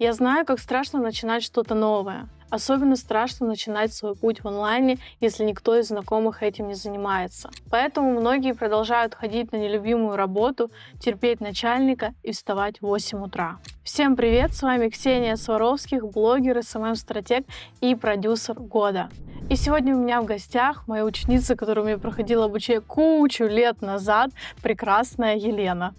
Я знаю, как страшно начинать что-то новое. Особенно страшно начинать свой путь в онлайне, если никто из знакомых этим не занимается. Поэтому многие продолжают ходить на нелюбимую работу, терпеть начальника и вставать в 8 утра. Всем привет, с вами Ксения Сваровских, блогер, СММ-стратег и продюсер года. И сегодня у меня в гостях моя ученица, которую мне проходила обучение кучу лет назад, прекрасная Елена.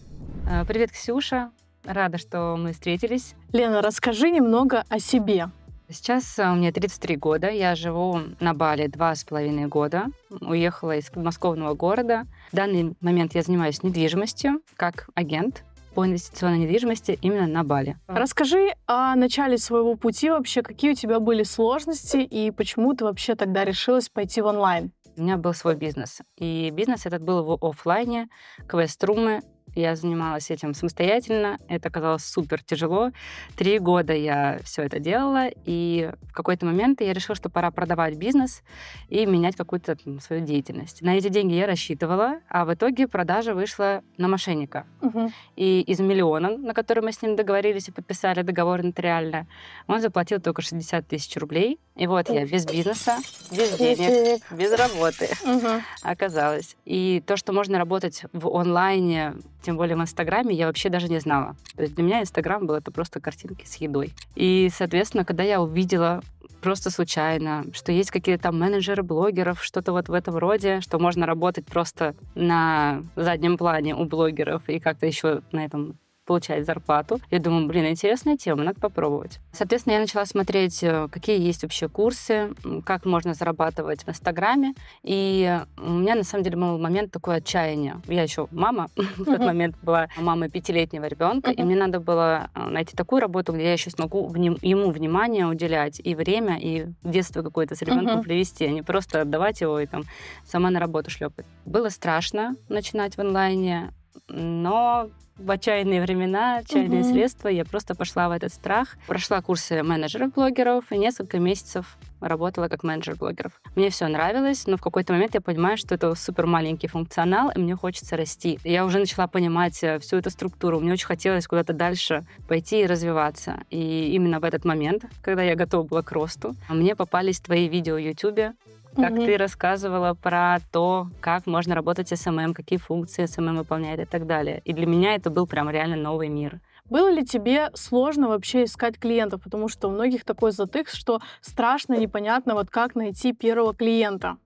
Э, привет, Ксюша. Рада, что мы встретились. Лена, расскажи немного о себе. Сейчас э, мне 33 года, я живу на Бали два с половиной года, уехала из подмосковного города. В данный момент я занимаюсь недвижимостью как агент по инвестиционной недвижимости именно на Бали. Расскажи о начале своего пути вообще, какие у тебя были сложности и почему ты вообще тогда решилась пойти в онлайн? У меня был свой бизнес. И бизнес этот был в офлайне, квест-румы, я занималась этим самостоятельно. Это казалось супер тяжело. Три года я все это делала, и в какой-то момент я решила, что пора продавать бизнес и менять какую-то свою деятельность. На эти деньги я рассчитывала, а в итоге продажа вышла на мошенника. Угу. И из миллиона, на который мы с ним договорились и подписали договор нотариально, он заплатил только 60 тысяч рублей. И вот я без бизнеса, без денег, без работы угу. оказалась. И то, что можно работать в онлайне тем более в Инстаграме я вообще даже не знала. То есть для меня Инстаграм был это просто картинки с едой. И, соответственно, когда я увидела просто случайно, что есть какие-то там менеджеры блогеров, что-то вот в этом роде, что можно работать просто на заднем плане у блогеров и как-то еще на этом получать зарплату. Я думаю, блин, интересная тема, надо попробовать. Соответственно, я начала смотреть, э, какие есть вообще курсы, как можно зарабатывать в Инстаграме. И у меня, на самом деле, был момент такое отчаяние. Я еще мама в тот момент была, мама пятилетнего ребенка, и мне надо было э, найти такую работу, где я еще смогу ему внимание уделять и время, и детство какое-то с ребенком привести, а не просто отдавать его и там сама на работу шлепать. Было страшно начинать в онлайне, но в отчаянные времена, отчаянные угу. средства, я просто пошла в этот страх. Прошла курсы менеджеров-блогеров и несколько месяцев работала как менеджер блогеров. Мне все нравилось, но в какой-то момент я понимаю, что это супер маленький функционал, и мне хочется расти. Я уже начала понимать э, всю эту структуру. Мне очень хотелось куда-то дальше пойти и развиваться. И именно в этот момент, когда я готова была к росту, мне попались твои видео в Ютубе как угу. ты рассказывала про то, как можно работать с СММ, какие функции СММ выполняет и так далее. И для меня это был прям реально новый мир. Было ли тебе сложно вообще искать клиентов? Потому что у многих такой затык, что страшно, непонятно, вот как найти первого клиента.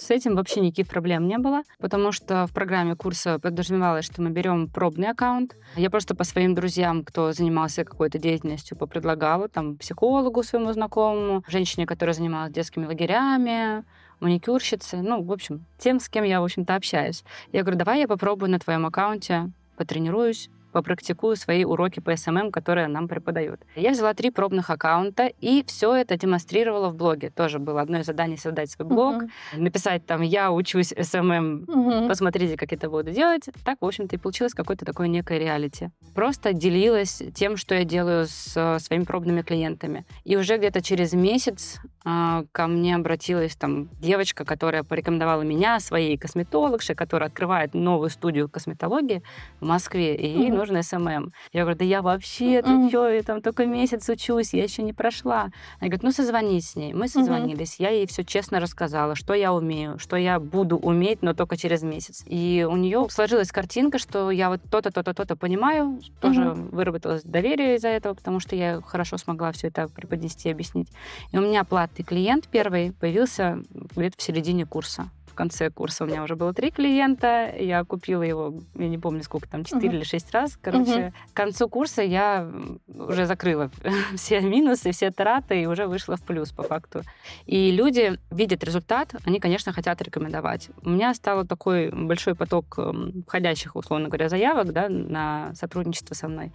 С этим вообще никаких проблем не было, потому что в программе курса подразумевалось, что мы берем пробный аккаунт. Я просто по своим друзьям, кто занимался какой-то деятельностью, попредлагала, там, психологу своему знакомому, женщине, которая занималась детскими лагерями, маникюрщице, ну, в общем, тем, с кем я, в общем-то, общаюсь. Я говорю, давай я попробую на твоем аккаунте, потренируюсь, попрактикую свои уроки по SMM, эм эм, которые нам преподают. Я взяла три пробных аккаунта и все это демонстрировала в блоге. Тоже было одно из заданий создать свой блог, uh-huh. написать там «Я учусь SMM, uh-huh. Эм посмотрите, как это буду делать». Так, в общем-то, и получилось какое-то такое некое реалити. Просто делилась тем, что я делаю с э, своими пробными клиентами. И уже где-то через месяц а, ко мне обратилась там девочка, которая порекомендовала меня, своей косметологше, которая открывает новую студию косметологии в Москве, и ей mm-hmm. нужен СММ. Я говорю, да я вообще, ты mm-hmm. чё, я там только месяц учусь, я еще не прошла. Она говорит, ну созвонись с ней. Мы созвонились, mm-hmm. я ей все честно рассказала, что я умею, что я буду уметь, но только через месяц. И у нее сложилась картинка, что я вот то-то, то-то, то-то понимаю, mm-hmm. тоже выработалось доверие из-за этого, потому что я хорошо смогла все это преподнести, и объяснить. И у меня плат клиент первый появился где-то в середине курса конце курса у меня уже было три клиента, я купила его, я не помню сколько там, четыре uh-huh. или шесть раз. Короче, uh-huh. к концу курса я уже закрыла все минусы, все траты и уже вышла в плюс по факту. И люди видят результат, они, конечно, хотят рекомендовать. У меня стало такой большой поток эм, входящих, условно говоря, заявок да, на сотрудничество со мной,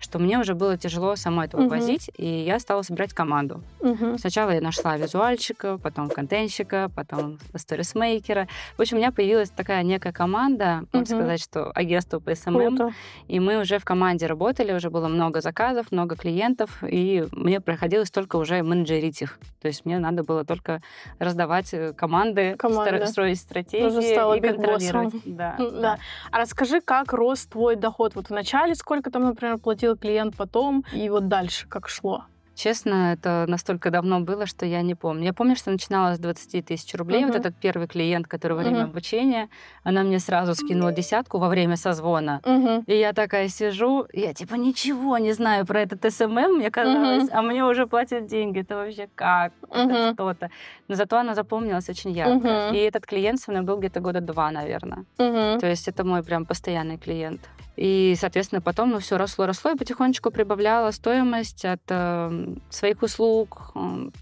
что мне уже было тяжело сама это вывозить, uh-huh. и я стала собирать команду. Uh-huh. Сначала я нашла визуальщика, потом контентщика, потом сторисмейкера, спикера. В общем, у меня появилась такая некая команда, можно угу. сказать, что агентство по СММ. Круто. И мы уже в команде работали, уже было много заказов, много клиентов, и мне приходилось только уже менеджерить их. То есть мне надо было только раздавать э, команды, Команда. строить стратегии Тоже стала и контролировать. Да, да. да. А расскажи, как рос твой доход? Вот вначале сколько там, например, платил клиент, потом и вот дальше как шло? Честно, это настолько давно было, что я не помню. Я помню, что начинала с 20 тысяч рублей. Угу. Вот этот первый клиент, который во время угу. обучения, она мне сразу скинула десятку во время созвона. Угу. И я такая сижу, я типа ничего не знаю про этот СММ, мне казалось, угу. а мне уже платят деньги. Это вообще как? Угу. Это что-то. Но зато она запомнилась очень ярко. Угу. И этот клиент со мной был где-то года два, наверное. Угу. То есть это мой прям постоянный клиент. И, соответственно, потом ну, все росло, росло и потихонечку прибавляла стоимость от э, своих услуг.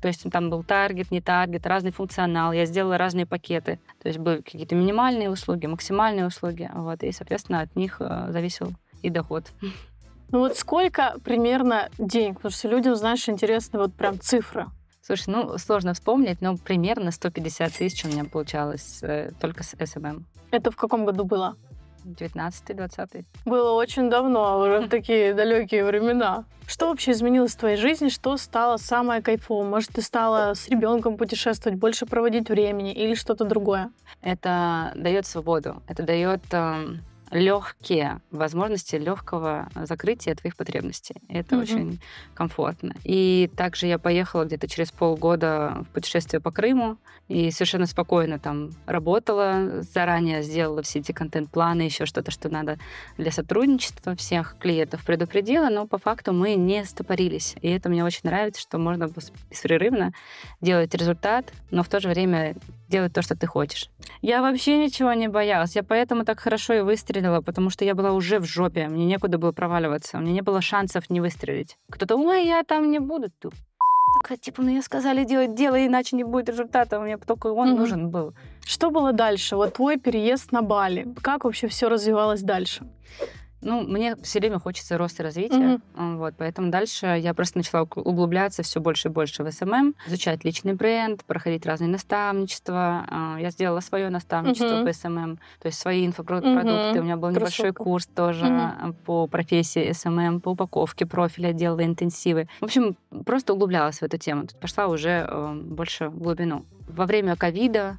То есть там был таргет, не таргет, разный функционал. Я сделала разные пакеты. То есть были какие-то минимальные услуги, максимальные услуги. Вот, и, соответственно, от них э, зависел и доход. Ну вот сколько примерно денег? Потому что людям, знаешь, интересны вот прям цифры. Слушай, ну, сложно вспомнить, но примерно 150 тысяч у меня получалось э, только с СММ. Эм эм. Это в каком году было? 19-20. Было очень давно, уже такие далекие времена. Что вообще изменилось в твоей жизни? Что стало самое кайфовое? Может, ты стала с ребенком путешествовать, больше проводить времени или что-то другое? Это дает свободу. Это дает эм, легкие возможности легкого закрытия твоих потребностей. Это угу. очень комфортно. И также я поехала где-то через полгода в путешествие по Крыму и совершенно спокойно там работала, заранее сделала все эти контент-планы, еще что-то, что надо для сотрудничества всех клиентов предупредила, но по факту мы не стопорились. И это мне очень нравится, что можно беспрерывно делать результат, но в то же время делать то, что ты хочешь. Я вообще ничего не боялась. Я поэтому так хорошо и выстрелила, потому что я была уже в жопе. Мне некуда было проваливаться. У меня не было шансов не выстрелить. Кто-то, ой, я там не буду. Ты такая, типа, мне ну, сказали делать дело, иначе не будет результата. Мне только он mm-hmm. нужен был. Что было дальше? Вот твой переезд на Бали. Как вообще все развивалось дальше? Ну, мне все время хочется роста и развития, mm-hmm. А, вот, поэтому дальше я просто начала углубляться все больше и больше в СММ, изучать личный бренд, проходить разные наставничества. А, я сделала свое наставничество mm-hmm. по СММ, то есть свои инфопродукты. Mm-hmm. У меня был небольшой Красотка. курс тоже mm-hmm. по профессии СММ, по упаковке профиля, делала интенсивы. В общем, просто углублялась в эту тему. Тут пошла уже э, больше в глубину. Во время ковида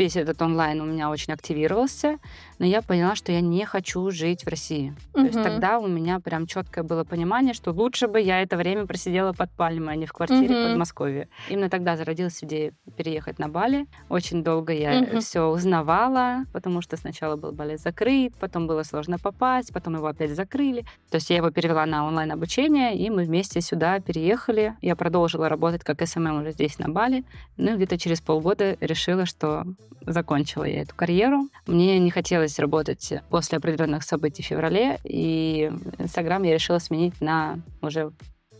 весь этот онлайн у меня очень активировался, но я поняла, что я не хочу жить в России. Угу. То есть тогда у меня прям четкое было понимание, что лучше бы я это время просидела под пальмой, а не в квартире угу. в Подмосковье. Именно тогда зародилась идея переехать на Бали. Очень долго я угу. все узнавала, потому что сначала был Бали закрыт, потом было сложно попасть, потом его опять закрыли. То есть я его перевела на онлайн-обучение, и мы вместе сюда переехали. Я продолжила работать как СММ эм эм уже здесь, на Бали. Ну и где-то через полгода решила, что закончила я эту карьеру. Мне не хотелось работать после определенных событий в феврале, и Инстаграм я решила сменить на уже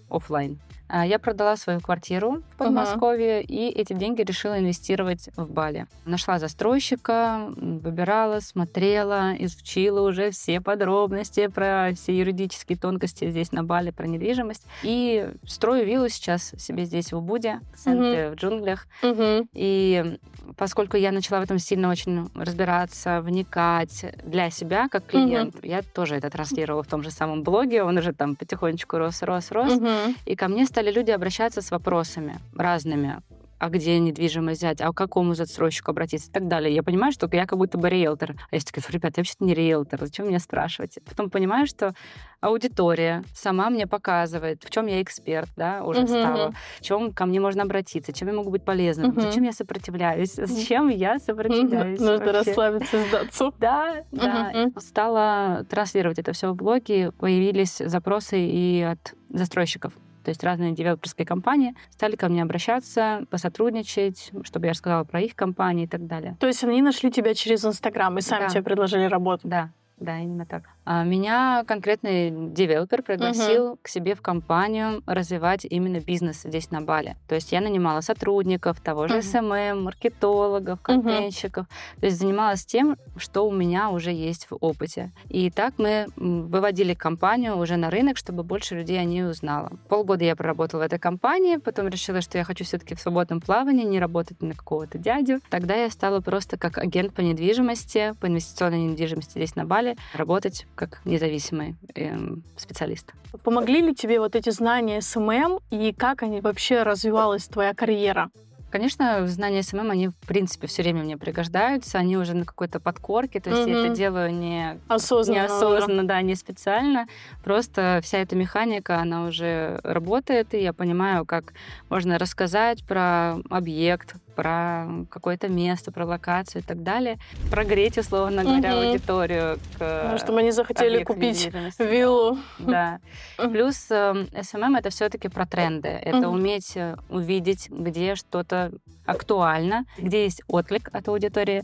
офлайн. А, я продала свою квартиру в Подмосковье uh-huh. и эти деньги решила инвестировать в Бали. Нашла застройщика, выбирала, смотрела, изучила уже все подробности про все юридические тонкости здесь на Бали, про недвижимость. И строю виллу сейчас себе здесь в Убуде, в, uh-huh. в джунглях. Uh-huh. И поскольку я начала в этом сильно очень разбираться, вникать для себя как клиент, uh-huh. я тоже это транслировала в том же самом блоге, он уже там потихонечку рос, рос, рос. Uh-huh. И ко мне стали стали люди обращаться с вопросами разными а где недвижимость взять, а к какому застройщику обратиться и так далее. Я понимаю, что я как будто бы риэлтор. А я такая, ребята, я вообще-то не риэлтор, зачем меня спрашивать? Потом понимаю, что аудитория сама мне показывает, в чем я эксперт, да, уже uh-huh. стала, в чем ко мне можно обратиться, чем я могу быть полезным, uh-huh. зачем я сопротивляюсь, зачем я сопротивляюсь. Uh-huh. Нужно расслабиться, сдаться. Да, да. Стала транслировать это все в блоге, появились запросы и от застройщиков. То есть разные девелоперские компании стали ко мне обращаться, посотрудничать, чтобы я рассказала про их компании и так далее. То есть они нашли тебя через Инстаграм и сами да. тебе предложили работу? Да, да, именно так. А, меня конкретный девелопер пригласил угу. к себе в компанию развивать именно бизнес здесь на Бали. То есть я нанимала сотрудников, того же угу. СММ, маркетологов, контентщиков. Угу. То есть занималась тем, что у меня уже есть в опыте. И так мы выводили компанию уже на рынок, чтобы больше людей о ней узнало. Полгода я проработала в этой компании, потом решила, что я хочу все-таки в свободном плавании, не работать на какого-то дядю. Тогда я стала просто как агент по недвижимости, по инвестиционной недвижимости здесь на Бали, работать как независимый э, специалист. Помогли ли тебе вот эти знания СММ эм эм и как они вообще развивалась твоя карьера? Конечно, знания СММ, они, в принципе, все время мне пригождаются, они уже на какой-то подкорке, то есть mm-hmm. я это делаю не осознанно, неосознанно, да. да, не специально, просто вся эта механика, она уже работает, и я понимаю, как можно рассказать про объект, про какое-то место, про локацию и так далее. Прогреть, условно говоря, угу. аудиторию. К ну, чтобы они захотели купить виллу. Да. Плюс SMM эм, эм эм это все-таки про тренды. Это угу. уметь э, увидеть, где что-то актуально, где есть отклик от аудитории.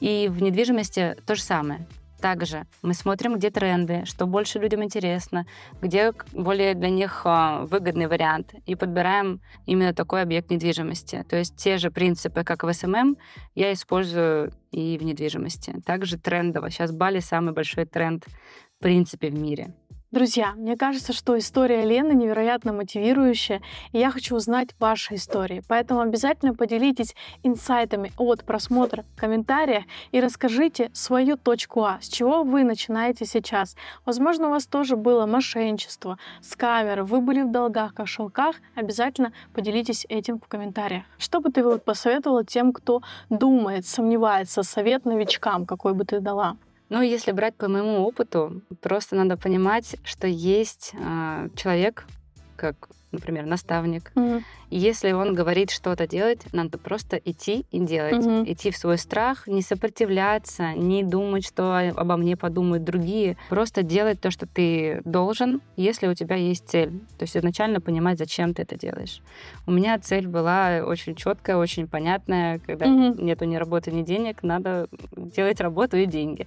И в недвижимости то же самое. Также мы смотрим, где тренды, что больше людям интересно, где более для них а, выгодный вариант, и подбираем именно такой объект недвижимости. То есть те же принципы, как в СММ, эм эм, я использую и в недвижимости. Также трендово. Сейчас Бали самый большой тренд в принципе в мире. Друзья, мне кажется, что история Лены невероятно мотивирующая, и я хочу узнать ваши истории. Поэтому обязательно поделитесь инсайтами от просмотра комментария и расскажите свою точку А, с чего вы начинаете сейчас. Возможно, у вас тоже было мошенничество, скамеры, вы были в долгах, кошелках. Обязательно поделитесь этим в комментариях. Что бы ты посоветовала тем, кто думает, сомневается, совет новичкам, какой бы ты дала? Ну, если брать по моему опыту, просто надо понимать, что есть э, человек, как например, наставник. Угу. если он говорит что-то делать, надо просто идти и делать. Угу. Идти в свой страх, не сопротивляться, не думать, что обо мне подумают другие. Просто делать то, что ты должен, если у тебя есть цель. То есть изначально понимать, зачем ты это делаешь. У меня цель была очень четкая, очень понятная. Когда угу. нету ни работы, ни денег, надо делать работу и деньги.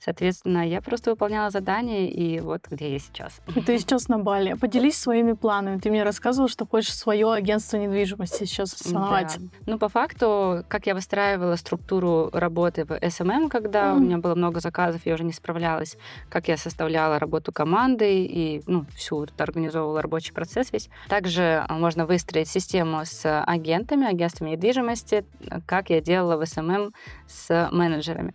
Соответственно, я просто выполняла задание, и вот где я сейчас. Ты сейчас на Бали. Поделись своими планами. Ты мне мне рассказывала, что хочешь свое агентство недвижимости сейчас основать. Да. Ну, по факту, как я выстраивала структуру работы в СММ, когда mm. у меня было много заказов, я уже не справлялась, как я составляла работу команды и ну, всю вот, организовывала рабочий процесс весь. Также а, можно выстроить систему с агентами, агентствами недвижимости, как я делала в СММ с менеджерами.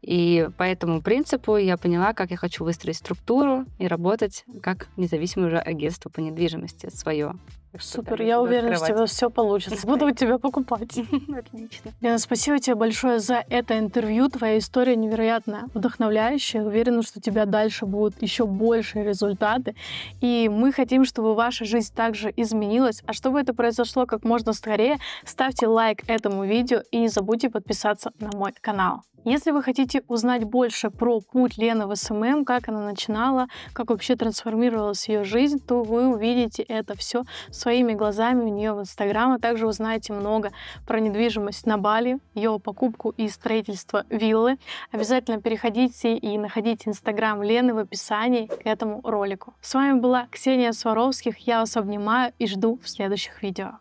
И по этому принципу я поняла, как я хочу выстроить структуру и работать как независимое уже агентство по недвижимости с свое. Супер, я уверена, что у тебя все получится. Буду у тебя покупать. Отлично. Лена, спасибо тебе большое за это интервью. Твоя история невероятно вдохновляющая. Уверена, что у тебя дальше будут еще большие результаты. И мы хотим, чтобы ваша жизнь также изменилась. А чтобы это произошло как можно скорее, ставьте лайк этому видео и не забудьте подписаться на мой канал. Если вы хотите узнать больше про путь Лены в СММ, как она начинала, как вообще трансформировалась ее жизнь, то вы увидите это все своими глазами у нее в Инстаграм, а также узнаете много про недвижимость на Бали, ее покупку и строительство виллы. Обязательно переходите и находите Инстаграм Лены в описании к этому ролику. С вами была Ксения Сваровских, я вас обнимаю и жду в следующих видео.